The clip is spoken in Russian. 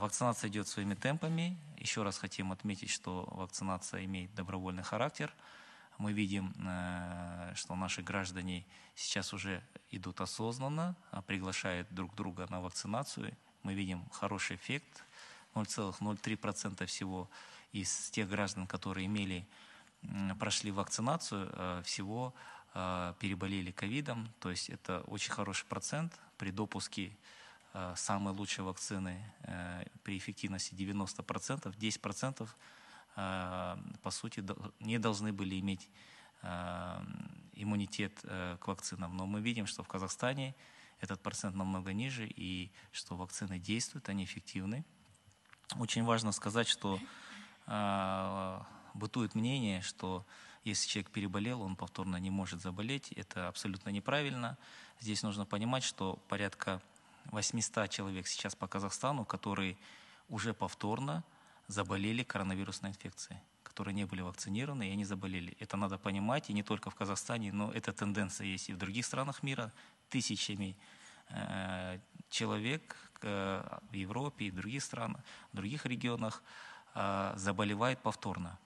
Вакцинация идет своими темпами. Еще раз хотим отметить, что вакцинация имеет добровольный характер. Мы видим, э, что наши граждане сейчас уже идут осознанно, а приглашают друг друга на вакцинацию. Мы видим хороший эффект. 0,03% всего из тех граждан, которые имели, прошли вакцинацию, э, всего э, переболели ковидом. То есть это очень хороший процент при допуске Э, самые лучшие вакцины э, при эффективности 90%, 10% э, по сути не должны были иметь иммунитет к вакцинам. Но мы видим, что в Казахстане этот процент намного ниже и что вакцины действуют, они эффективны. Очень важно сказать, что бытует мнение, что если человек переболел, он повторно не может заболеть. Это абсолютно неправильно. Здесь нужно понимать, что порядка 800 человек сейчас по Казахстану, которые уже повторно заболели коронавирусной инфекцией, которые не были вакцинированы, и они заболели. Это надо понимать, и не только в Казахстане, но эта тенденция есть и в других странах мира. Тысячами э, человек э, в Европе и в других странах, в других регионах э, заболевает повторно.